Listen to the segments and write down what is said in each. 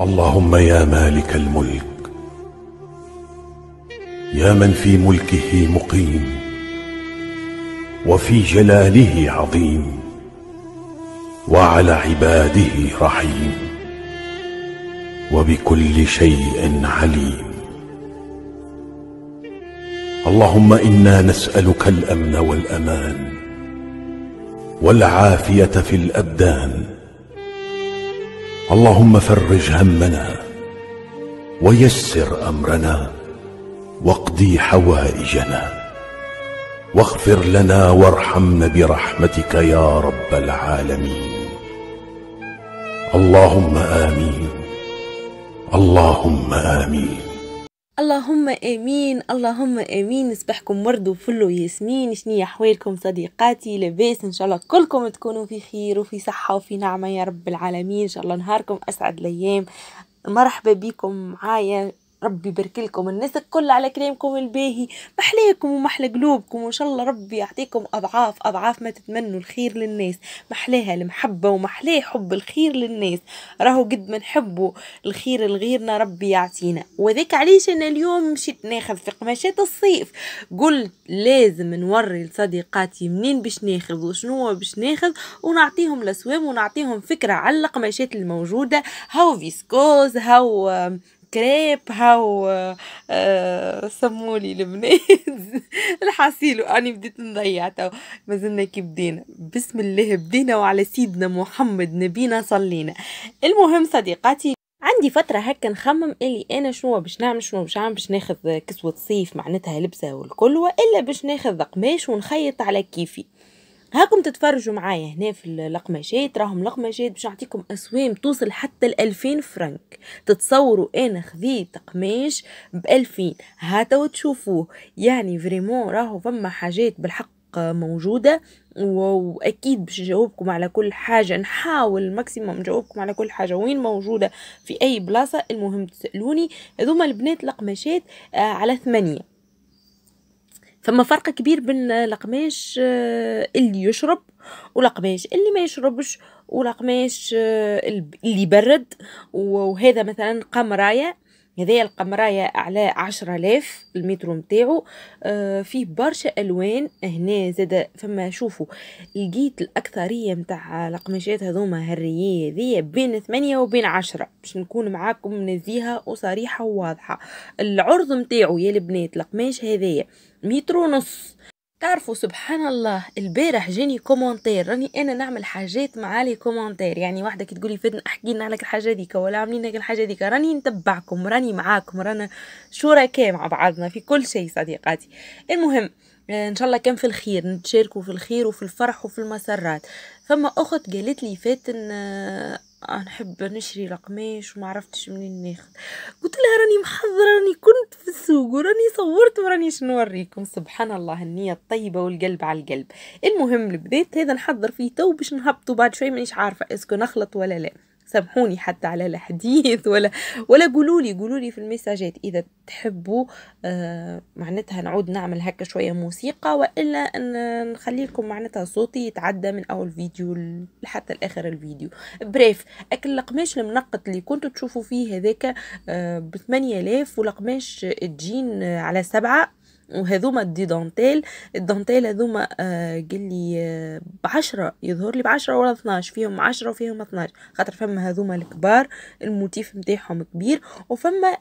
اللهم يا مالك الملك يا من في ملكه مقيم وفي جلاله عظيم وعلى عباده رحيم وبكل شيء عليم اللهم انا نسالك الامن والامان والعافيه في الابدان اللهم فرج همنا ويسر امرنا واقضي حوائجنا واغفر لنا وارحمنا برحمتك يا رب العالمين اللهم امين اللهم امين اللهم امين اللهم امين نصبحكم ورد وفل وياسمين شنيا احوالكم صديقاتي لاباس ان شاء الله كلكم تكونوا في خير وفي صحه وفي نعمه يا رب العالمين ان شاء الله نهاركم اسعد الايام مرحبا بكم معايا ربي يبارك لكم الناس الكل على كلامكم الباهي محليكم ومحلى قلوبكم وان شاء الله ربي يعطيكم اضعاف اضعاف ما تتمنوا الخير للناس محلاها المحبه ومحلاه حب الخير للناس راهو قد ما نحبوا الخير لغيرنا ربي يعطينا وذاك علاش انا اليوم مشيت ناخذ في قماشات الصيف قلت لازم نوري لصديقاتي منين باش ناخذ وشنو باش ناخذ ونعطيهم الاسوام ونعطيهم فكره على القماشات الموجوده هاو فيسكوز هاو سكراب هاو آه، سمولي البنات الحصيل اني بديت نضيع تو مازلنا كي بدينا بسم الله بدينا وعلى سيدنا محمد نبينا صلينا المهم صديقاتي عندي فتره هكا نخمم اللي انا شنو باش نعمل شنو باش نعمل باش ناخذ كسوه صيف معناتها لبسه والكل والا باش ناخذ قماش ونخيط على كيفي هاكم تتفرجوا معايا هنا في الأقماشات راهم الأقماشات باش نعطيكم أسوام توصل حتى 2000 فرنك تتصوروا أنا خذيت قماش بألفين هاتا وتشوفوه يعني فريمون راهو فما حاجات بالحق موجودة وأكيد باش نجاوبكم على كل حاجة نحاول ماكسيموم نجاوبكم على كل حاجة وين موجودة في أي بلاصة المهم تسألوني هذوما البنات القماشات آه، على ثمانية فما فرق كبير بين القماش آه، اللي يشرب والقماش اللي ما يشربش والقماش آه، اللي يبرد وهذا مثلا قمرايا هذا القمرايه على عشرة آلاف المترو نتاعو آه، فيه برشا الوان هنا زاد فما شوفوا لقيت الاكثريه متاع القماشات هذوما هريه هذيا بين ثمانية وبين عشرة باش نكون معاكم نزيهه وصريحه وواضحه العرض نتاعو يا البنات القماش هذيا متر ونص تعرفوا سبحان الله البارح جاني كومنتير راني انا نعمل حاجات مع لي كومنتير يعني واحده كي تقولي فدن احكي لنا على الحاجه هذيك ولا عاملين لك الحاجه هذيك راني نتبعكم راني معاكم رانا شركاء مع بعضنا في كل شيء صديقاتي المهم آه، ان شاء الله كان في الخير نتشاركوا في الخير وفي الفرح وفي المسرات فما اخت قالت لي فاتن آه، نحب نشري القماش وما عرفتش منين ناخذ قلت لها راني محضره راني كنت في السوق وراني صورت وراني شنو نوريكم سبحان الله النيه الطيبه والقلب على القلب المهم البديت هذا نحضر فيه تو باش نهبطوا بعد شوي مانيش عارفه اسكو نخلط ولا لا سامحوني حتى على الحديث ولا ولا قولوا لي قولوا لي في المساجات اذا تحبوا آه معناتها نعود نعمل هكا شويه موسيقى والا ان نخلي لكم معناتها صوتي يتعدى من اول فيديو لحتى الاخر الفيديو بريف اكل القماش المنقط اللي كنتوا تشوفوا فيه هذاك آه ب 8000 والقماش تجين على سبعة وهذوما دي دونتيل الدونتيل هذوما آه، قال لي آه، بعشرة يظهر لي بعشرة ولا 12 فيهم عشرة وفيهم 12 خاطر فما هذوما الكبار الموتيف نتاعهم كبير وفما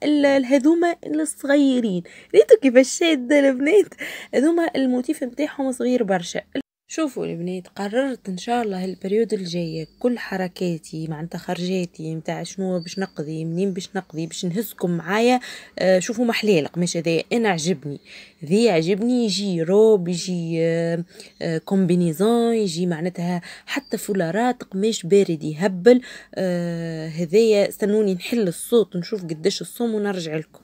هذوما الصغيرين ريتو كيفاش شاد البنات هذوما الموتيف نتاعهم صغير برشا شوفوا البنات قررت ان شاء الله البريود الجايه كل حركاتي معناتها خرجاتي نتاع شنو باش نقضي منين باش نقضي باش نهزكم معايا آه شوفوا محلاه القماش هذايا انا عجبني ذي عجبني يجي روب يجي آه آه كومبينيزون يجي معناتها حتى فولارات قماش بارد يهبل آه هذايا استنوني نحل الصوت نشوف قداش الصوم ونرجع لكم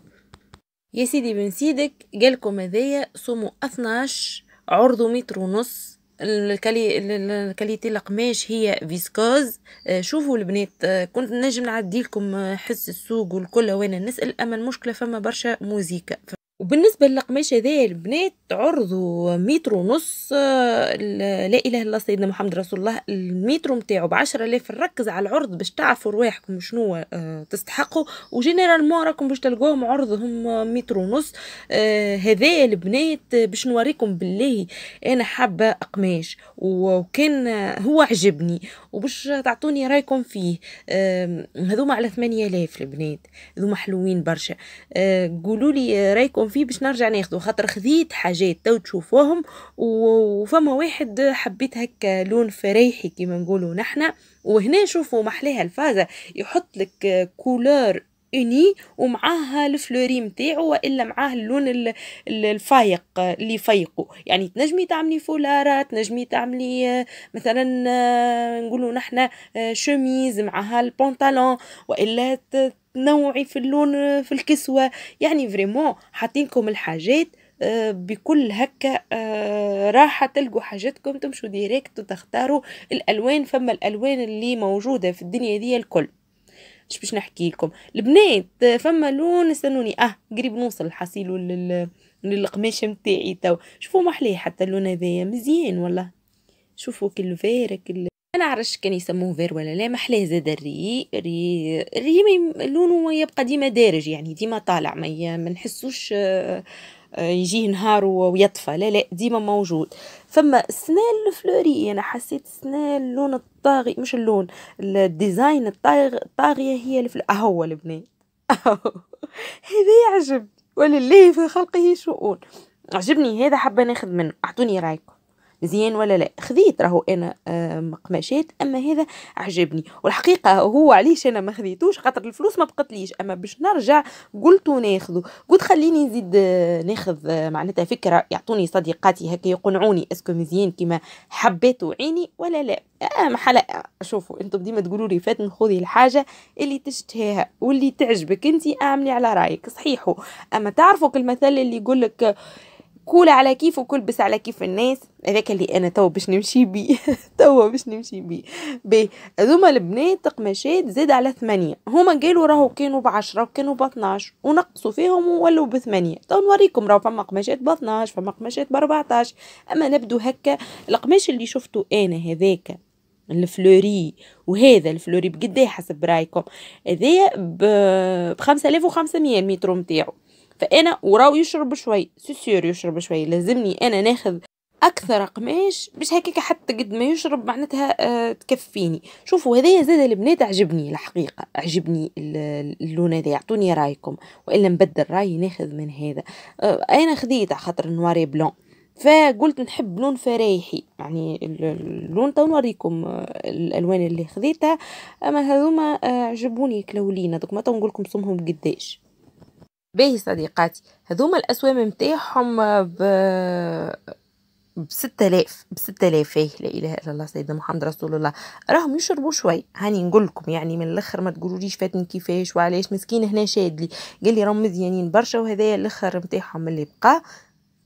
يا سيدي بن سيدك قالكم هذايا صومو 12 عرضه متر ونص الكالي... الكاليتي القماش هي فيسكوز آه، شوفوا البنات آه، كنت نجم نعدي لكم آه، حس السوق والكل وانا نسال اما المشكله فما برشا موزيكا وبالنسبه للقماش هذيا البنات عرضه متر ونص آه، لا اله الا الله سيدنا محمد رسول الله المتر نتاعو ب 10000 ركز على العرض باش تعرفوا رواحكم شنو آه، تستحقوا وجينيرالمون راكم باش تلقوهم عرضهم متر ونص آه، هذايا البنات باش نوريكم بالله انا حابه قماش وكان هو عجبني وباش تعطوني رايكم فيه هذوما على 8000 البنات هذوما حلوين برشا قولوا لي رايكم فيه باش نرجع ناخده خاطر خذيت حاجات تو تشوفوهم وفما واحد حبيت هكا لون فريحي كيما نقولوا نحنا وهنا شوفوا محلاها الفازة يحط لك كولور اني ومعاها الفلوري نتاعو والا معاه اللون الفايق اللي يفيقو يعني تنجمي تعملي فولارة تنجمي تعملي مثلا نقولوا نحنا شوميز معاها البنطلون والا تنوعي في اللون آه، في الكسوة يعني فريمون حاطينكم الحاجات آه، بكل هكا آه، راحة تلقوا حاجتكم تمشوا ديريكت وتختاروا الألوان فما الألوان اللي موجودة في الدنيا دي الكل مش باش نحكي لكم البنات فما لون استنوني اه قريب نوصل الحصيل لل... للقماش متاعي تو شوفوا محلي حتى اللون هذايا مزيان والله شوفوا كل فيرك انا عرش كان يسموه فير ولا لا محلاه زاد الري الري الري لونه يبقى ديما دارج يعني ديما طالع ما نحسوش آه، يجيه نهار ويطفى لا لا ديما موجود فما السنة الفلوري انا حسيت السنة اللون الطاغي مش اللون الديزاين الطاغية هي الفل... اهو البني هذا يعجب ولله في خلقه شؤون عجبني هذا حابه ناخذ منه اعطوني رايكم مزيان ولا لا خذيت راهو انا آه، قماشات اما هذا عجبني والحقيقه هو علاش انا ما خذيتوش خاطر الفلوس ما بقتليش اما باش نرجع قلت ناخذه قلت خليني نزيد آه، ناخذ آه، معناتها فكره يعطوني صديقاتي هكا يقنعوني اسكو مزيان كيما حبيته عيني ولا لا اهم حلقه شوفوا انتم ديما تقولوا لي فاتن خذي الحاجه اللي تشتهيها واللي تعجبك انت اعملي على رايك صحيحو اما تعرفوا المثل اللي يقول لك كول على كيف وكل بس على كيف الناس هذاك اللي انا توا باش نمشي بيه توا باش نمشي بيه بي هذوما البنات تقمشات زاد على ثمانية هما قالوا راهو كانوا بعشرة وكانوا ب12 ونقصوا فيهم وولوا بثمانية تو نوريكم راهو فما قماشات ب12 فما قماشات ب14 اما نبدو هكا القماش اللي شفته انا هذاك الفلوري وهذا الفلوري بقد حسب رايكم هذايا ب 5500 المتر نتاعو فانا وراو يشرب شوي سوسيور يشرب شوي لازمني انا ناخذ اكثر قماش باش هكاك حتى قد ما يشرب معناتها أه تكفيني شوفوا هذايا زاد البنات عجبني الحقيقه عجبني اللون هذا يعطوني رايكم والا نبدل رايي ناخذ من هذا أه انا خديت على خاطر نواري بلون فقلت نحب لون فرايحي يعني اللون تو نوريكم آه، الالوان اللي خذيتها اما هذوما آه، عجبوني كلولينا دوك ما تو نقول لكم صمهم قداش باهي صديقاتي هذوما الاسوام نتاعهم ب بستة آلاف بستة آلاف ايه لا إله إلا الله سيدنا محمد رسول الله راهم يشربوا شوي هاني نقول لكم يعني من الآخر ما تقولوليش فاتني كيفاش وعلاش مسكين هنا شادلي قال لي راهم مزيانين برشا وهذايا الآخر نتاعهم اللي بقى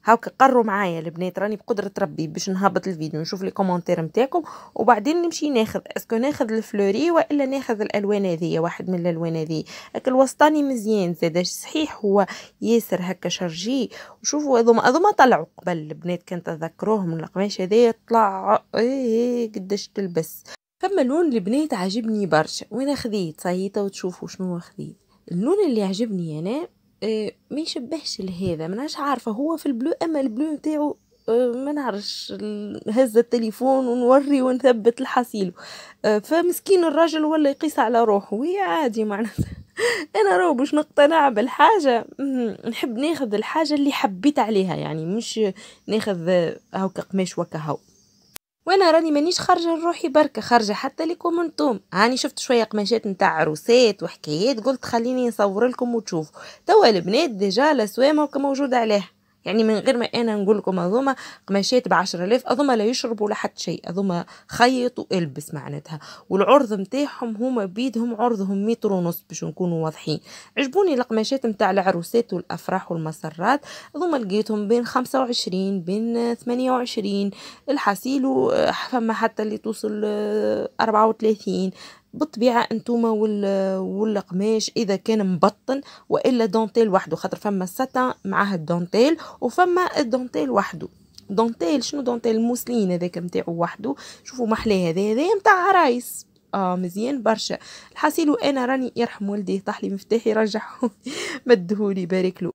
هاوك قروا معايا البنات راني بقدرة ربي باش نهبط الفيديو نشوف لي كومنتير نتاعكم وبعدين نمشي ناخذ اسكو ناخذ الفلوري والا ناخذ الالوان هذه واحد من الالوان هذه هاك الوسطاني مزيان زاد صحيح هو ياسر هكا شرجي وشوفوا هذوما هذوما طلعوا قبل البنات كان تذكروهم القماش هذايا طلع ايه قداش تلبس فما لون البنات عجبني برشا وانا خذيت صهيته وتشوفوا شنو خذيت اللون اللي عجبني انا آه، ما يشبهش لهذا نعرفش عارفه هو في البلو اما البلو نتاعو آه، ما نعرفش هز التليفون ونوري ونثبت الحصيل آه، فمسكين الراجل ولا يقيس على روحه وهي عادي معناتها انا راهو باش نقتنع بالحاجه نحب ناخذ الحاجه اللي حبيت عليها يعني مش ناخذ هاكا قماش وكهو هاو وانا راني مانيش خارجه لروحي بركه خارجه حتى لكم انتم هاني شفت شويه قماشات نتاع عروسات وحكايات قلت خليني نصور لكم وتشوفوا توا البنات ديجا لسوامه موجوده عليها يعني من غير ما انا نقول لكم هذوما قماشات ب 10000 هذوما لا يشربوا لا حتى شيء هذوما خيط والبس معناتها والعرض نتاعهم هما بيدهم عرضهم متر ونص باش نكونوا واضحين عجبوني القماشات نتاع العروسات والافراح والمسرات هذوما لقيتهم بين 25 بين 28 الحصيل فما حتى اللي توصل 34 آه، بالطبيعه انتوما والقماش اذا كان مبطن والا دونتيل وحده خاطر فما ساتان معاه الدونتيل وفما الدونتيل وحده دونتيل شنو دونتيل الموسلين هذاك نتاعو وحده شوفوا محلاه هذا هذا نتاع عرايس اه مزيان برشا الحاصل انا راني يرحم والدي طاح لي مفتاحي رجعه مدهولي بارك له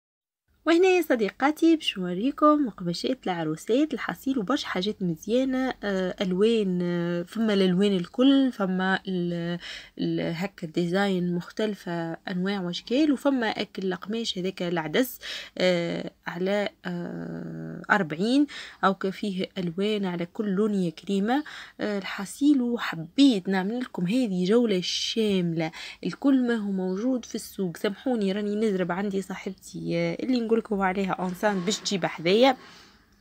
وهنا يا صديقاتي باش نوريكم مقبشات العروسات الحصيل وبرشا حاجات مزيانه آه، الوان آه، فما الالوان الكل فما هكا ديزاين مختلفه انواع واشكال وفما اكل القماش هذاك العدس آه، على أربعين أو فيه ألوان على كل لون يا كريمة الحصيل وحبيت نعمل لكم هذه جولة شاملة الكل ما هو موجود في السوق سامحوني راني نزرب عندي صاحبتي اللي نقولك هو عليها اونسان باش تجيب حذايا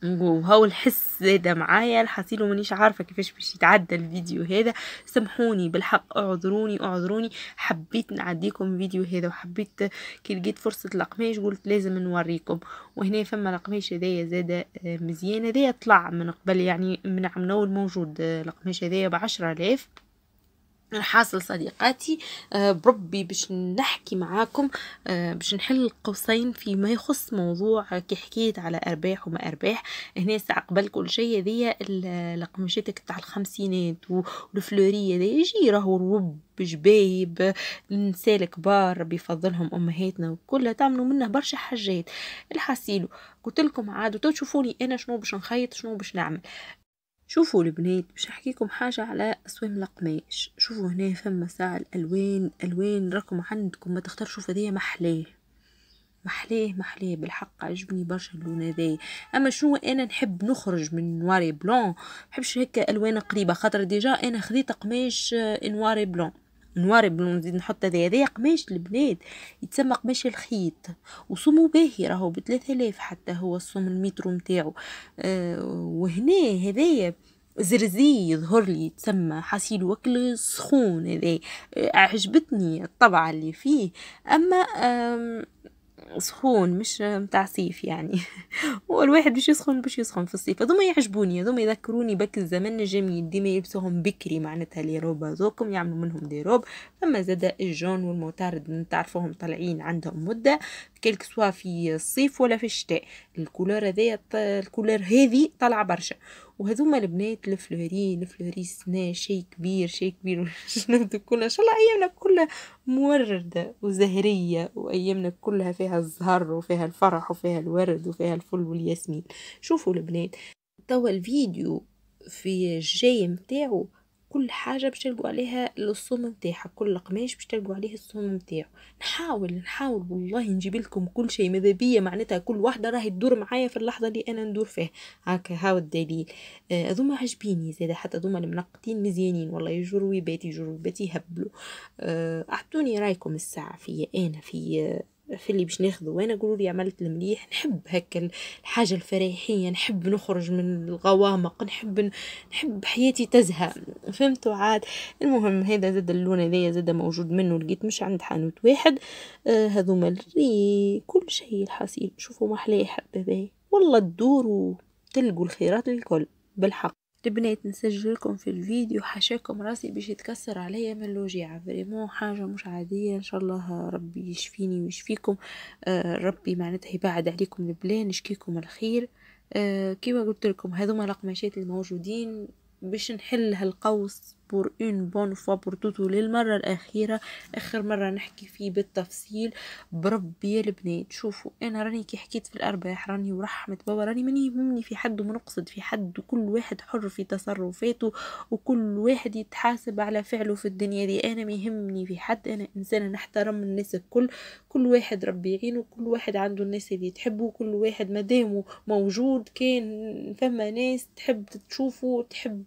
وهو الحس هذا معايا الحصيل ومانيش عارفه كيفاش باش يتعدى الفيديو هذا سامحوني بالحق اعذروني اعذروني حبيت نعديكم فيديو هذا وحبيت كي لقيت فرصه القماش قلت لازم نوريكم وهنا فما القماش هذايا زاد آه، مزيان هذايا طلع من قبل يعني من عام موجود القماش آه، هذايا بعشرة آلاف نحاصل صديقاتي آه، بربي باش نحكي معاكم آه، باش نحل القوسين فيما يخص موضوع كي حكيت على ارباح وما ارباح هنا ساعة قبل كل شيء هذيا القماشاتك تاع الخمسينات والفلوري هذيا يجي راهو رب جبايب نساء كبار بيفضلهم امهاتنا وكلها تعملوا منه برشا حاجات الحاسيلو قلت لكم عاد تشوفوني انا شنو باش نخيط شنو باش نعمل شوفوا البنات باش نحكيكم حاجة على أسوام القماش شوفوا هنا فما ساعة الألوان ألوان راكم عندكم ما تختارش شوفوا هذايا محلاه محلاه محلاه بالحق عجبني برشا اللون هذا اما شنو انا نحب نخرج من نواري بلون نحبش هكا الوان قريبه خاطر ديجا انا خذيت قماش نواري آه، بلون نوار بلون نزيد نحط هذا هذا قماش البنات يتسمى قماش الخيط وصومو باهي راهو بثلاثة آلاف حتى هو الصوم المترو متاعو آه وهنا هذايا زرزي يظهر لي تسمى حصيل وكل سخون هذا آه، عجبتني الطبعة اللي فيه أما أه سخون مش متاع صيف يعني والواحد باش يسخن باش يسخن في الصيف هذوما يعجبوني هذوما يذكروني بك الزمن الجميل ديما يلبسوهم بكري معناتها لي روب هذوكم يعملوا منهم دي روب اما زاد الجون والمطارد تعرفوهم طالعين عندهم مده كلك سوا في الصيف ولا في الشتاء الكولور هذايا الكولور هذه طالعه برشا وهذوما البنات الفلوري الفلوريسنا شي كبير شي كبير شنو كلها ان شاء الله ايامنا كلها موردة وزهرية وايامنا كلها فيها الزهر وفيها الفرح وفيها الورد وفيها الفل والياسمين شوفوا البنات توا الفيديو في الجاي متاعو كل حاجه باش تلقوا عليها الصوم نتاعها كل قماش باش تلقوا عليه الصوم نتاعو نحاول نحاول والله نجيب لكم كل شيء ماذا بيا معناتها كل واحده راهي تدور معايا في اللحظه اللي انا ندور فيها هاكا هاو الدليل آه، هذوما آه عجبيني زاده حتى هذوما المنقطين مزيانين والله يجروا بيتي يجروا باتي يهبلوا آه اعطوني رايكم الساعه فيا انا في في اللي باش ناخذه وانا قولوا لي عملت المليح نحب هكا الحاجه الفريحيه نحب نخرج من الغوامق نحب نحب حياتي تزهى فهمتوا عاد المهم هذا زاد اللون هذايا زاد موجود منه لقيت مش عند حانوت واحد آه هذو الري كل شيء الحصيل شوفوا ما حلاه حب والله تدوروا تلقوا الخيرات الكل بالحق البنات نسجلكم في الفيديو حاشاكم راسي باش يتكسر عليا من الوجيعة فريمون حاجة مش عادية ان شاء الله ربي يشفيني ويشفيكم آه ربي معناتها يبعد عليكم البلان نشكيكم الخير آه كيما قلت لكم هذوما القماشات الموجودين باش نحل هالقوس بور اون بون فوا بور توتو للمره الأخيرة آخر مرة نحكي فيه بالتفصيل بربي البنات شوفوا أنا راني كي حكيت في الأرباح راني ورحمة بابا راني ماني يهمني في حد ومنقصد في حد وكل واحد حر في تصرفاته وكل واحد يتحاسب على فعله في الدنيا دي أنا ما يهمني في حد أنا إنسانة نحترم الناس الكل كل واحد ربي يعينه كل واحد عنده الناس اللي تحبه كل واحد مدامه موجود كان فما ناس تحب تشوفه تحب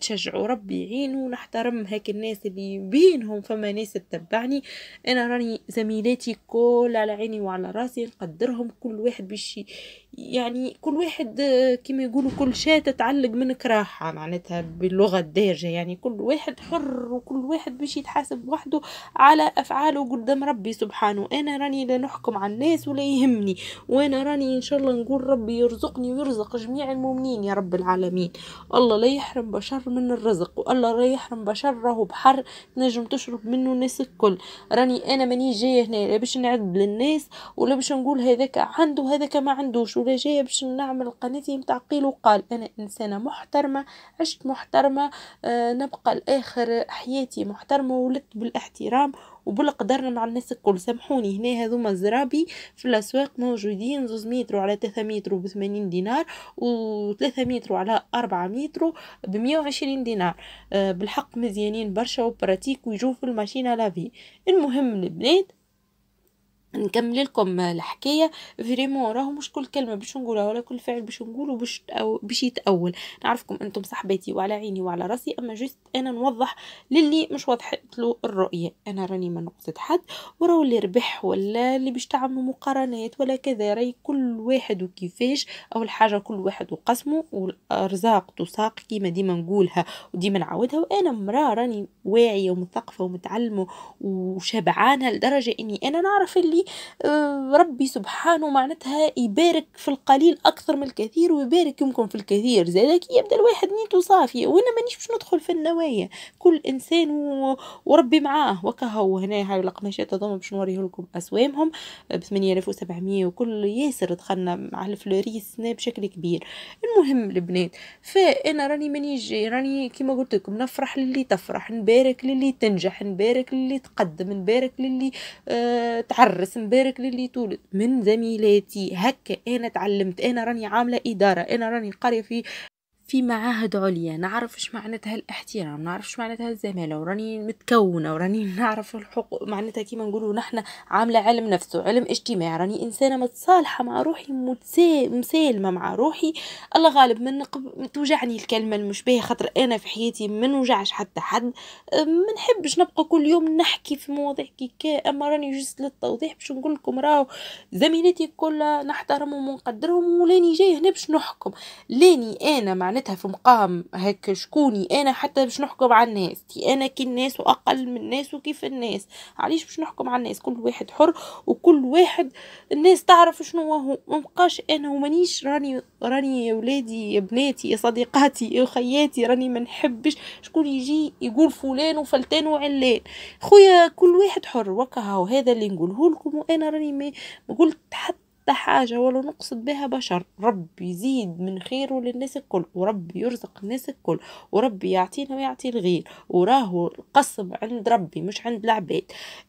تشجعه ربي يعين المسؤولين ونحترم هاك الناس اللي بينهم فما ناس تتبعني انا راني زميلاتي كل على عيني وعلى راسي نقدرهم كل واحد باش يعني كل واحد كما يقولوا كل شاة تتعلق من كراحة معناتها باللغة الدارجة يعني كل واحد حر وكل واحد باش يتحاسب وحده على أفعاله قدام ربي سبحانه أنا راني لا نحكم على الناس ولا يهمني وأنا راني إن شاء الله نقول ربي يرزقني ويرزق جميع المؤمنين يا رب العالمين الله لا يحرم بشر من الرزق والله الله يحرم بشره بحر تنجم تشرب منه الناس الكل راني انا ماني جايه هنا لا باش نعذب للناس ولا باش نقول هذاك عنده هذاك ما عندوش ولا جايه باش نعمل قناتي نتاع قيل وقال انا انسانه محترمه عشت محترمه أه نبقى لاخر حياتي محترمه ولدت بالاحترام وبالقدر مع الناس الكل سامحوني هنا هذوما زرابي في الاسواق موجودين زوز متر على 3 متر ب 80 دينار و 3 متر على 4 متر ب 120 دينار آه، بالحق مزيانين برشا وبراتيك ويجوا في الماشينه لافي المهم البنات نكمل لكم الحكايه فريمون راهو مش كل كلمه باش نقولها ولا كل فعل باش نقوله باش أو باش يتاول نعرفكم انتم صحباتي وعلى عيني وعلى راسي اما جست انا نوضح للي مش وضحت له الرؤيه انا راني ما نقصد حد وراو اللي ربح ولا اللي باش تعملوا مقارنات ولا كذا راي كل واحد وكيفاش اول حاجه كل واحد وقسمه والارزاق تساق كيما ديما نقولها وديما نعاودها وانا مراه راني واعيه ومثقفه ومتعلمه وشبعانه لدرجه اني انا نعرف اللي آه، ربي سبحانه معناتها يبارك في القليل أكثر من الكثير ويبارك يمكن في الكثير زادك يبدأ الواحد نيته صافية وأنا مانيش باش ندخل في النوايا كل إنسان وربي معاه وكهو هنا هاي القماشات هذوما باش نوريه لكم أسوامهم ب 8700 وكل ياسر دخلنا مع الفلوريس بشكل كبير المهم البنات فأنا راني مانيش راني كيما قلت لكم نفرح للي تفرح نبارك للي تنجح نبارك للي تقدم نبارك للي آه تعرس بس مبارك للي تولد من زميلاتي هكا انا تعلمت انا راني عامله اداره انا راني قاريه في في معاهد عليا نعرف اش معناتها الاحترام نعرف اش معناتها الزماله وراني متكونه وراني نعرف الحقوق معناتها كيما نقولوا نحنا عامله علم نفس علم اجتماع راني انسانه متصالحه مع روحي مسالمه مع روحي الله غالب من توجعني الكلمه المشبهه خاطر انا في حياتي ما نوجعش حتى حد ما نحبش نبقى كل يوم نحكي في مواضيع كيكا اما راني جست للتوضيح باش نقول لكم راهو زميلاتي كلها نحترمهم ونقدرهم ولاني جايه هنا باش نحكم لاني انا معناتها قيمتها في مقام هيك شكوني انا حتى باش نحكم على الناس تي انا كي الناس واقل من الناس وكيف الناس علاش باش نحكم على الناس كل واحد حر وكل واحد الناس تعرف شنو هو ما بقاش انا ومانيش راني راني يا ولادي يا بناتي يا صديقاتي يا خياتي راني ما نحبش شكون يجي يقول فلان وفلتان وعلان خويا كل واحد حر وكا هذا اللي نقوله لكم وانا راني ما قلت حتى حتى حاجة ولا نقصد بها بشر رب يزيد من خيره للناس الكل ورب يرزق الناس الكل ورب يعطينا ويعطي الغير وراه القسم عند ربي مش عند العباد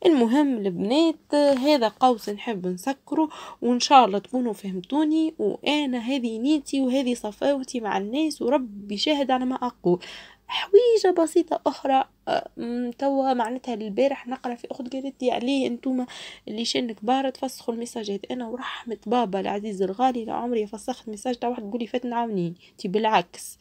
المهم البنات هذا قوس نحب نسكره وإن شاء الله تكونوا فهمتوني وأنا هذه نيتي وهذه صفاوتي مع الناس وربي شاهد على ما أقول حويجه بسيطه اخرى آه، توا معناتها البارح نقرا في اخت قالت لي عليه انتوما اللي شان كبار تفسخوا المساجات انا ورحمه بابا العزيز الغالي لا عمري فسخت مساج تاع واحد تقولي فاتن عاونيني تي بالعكس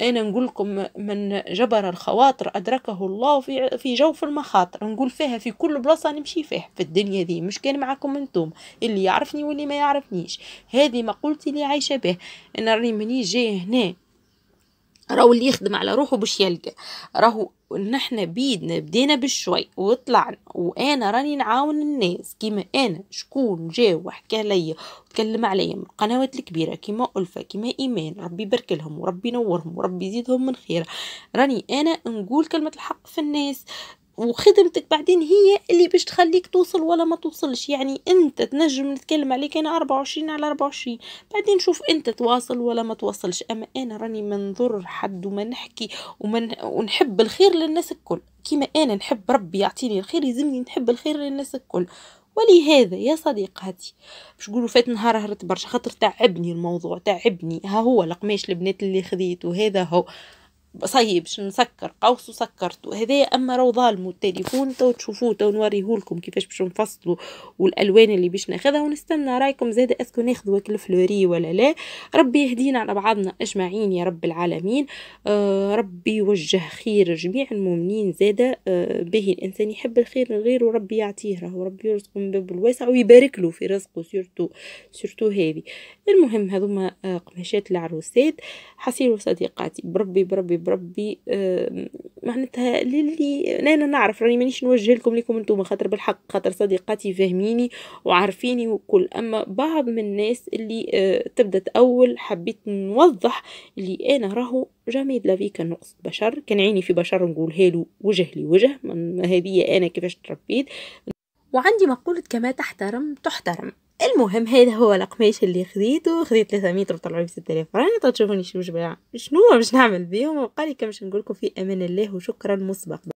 انا نقول لكم من جبر الخواطر ادركه الله في في جوف المخاطر نقول فيها في كل بلاصه نمشي فيها في الدنيا دي مش كان معاكم انتم اللي يعرفني واللي ما يعرفنيش هذه مقولتي اللي عايشه به انا راني مني جايه هنا راهو اللي يخدم على روحه باش يلقى راهو نحنا بيدنا بدينا بالشوي وطلعنا وانا راني نعاون الناس كيما انا شكون جا وحكى ليا وتكلم عليا من القنوات الكبيره كيما الفا كيما ايمان ربي يبارك لهم وربي ينورهم وربي يزيدهم من خير راني انا نقول كلمه الحق في الناس وخدمتك بعدين هي اللي باش تخليك توصل ولا ما توصلش يعني انت تنجم نتكلم عليك انا 24 على 24 بعدين شوف انت تواصل ولا ما توصلش اما انا راني ما نضر حد وما نحكي ومن ونحب الخير للناس الكل كيما انا نحب ربي يعطيني الخير يلزمني نحب الخير للناس الكل ولهذا يا صديقاتي باش نقولوا فات نهار هرت برشا خاطر تعبني الموضوع تعبني ها هو القماش البنات اللي خذيت وهذا هو صايب نسكر قوس وسكرته هذا اما راهو ظالمو التليفون تو تشوفوه تو نوريهولكم كيفاش باش نفصلو والالوان اللي باش ناخذها ونستنى رايكم زاد اسكو ناخذ الفلوري ولا لا ربي يهدينا على بعضنا اجمعين يا رب العالمين آه ربي يوجه خير جميع المؤمنين زاد آه به الانسان يحب الخير لغيره ربي يعطيه راهو ربي يرزقه من باب الواسع ويبارك له في رزقه سيرتو سيرتو هذه المهم هذوما آه قماشات العروسات حسيروا صديقاتي بربي بربي بربي معناتها للي انا نعرف راني مانيش نوجه لكم لكم انتم خاطر بالحق خاطر صديقاتي فاهميني وعارفيني وكل اما بعض من الناس اللي آه، تبدا تأول حبيت نوضح اللي انا راهو جامي دلافي كان نقص بشر كان عيني في بشر نقولها له وجه لوجه هذه انا كيفاش تربيت وعندي مقولة كما تحترم تحترم المهم هذا هو القماش اللي خديته خديت 300 وطلعوا لي 6000 راني تشوفوني شنو شنو باش نعمل بيهم لي كمش نقولكم في امان الله وشكرا مسبقا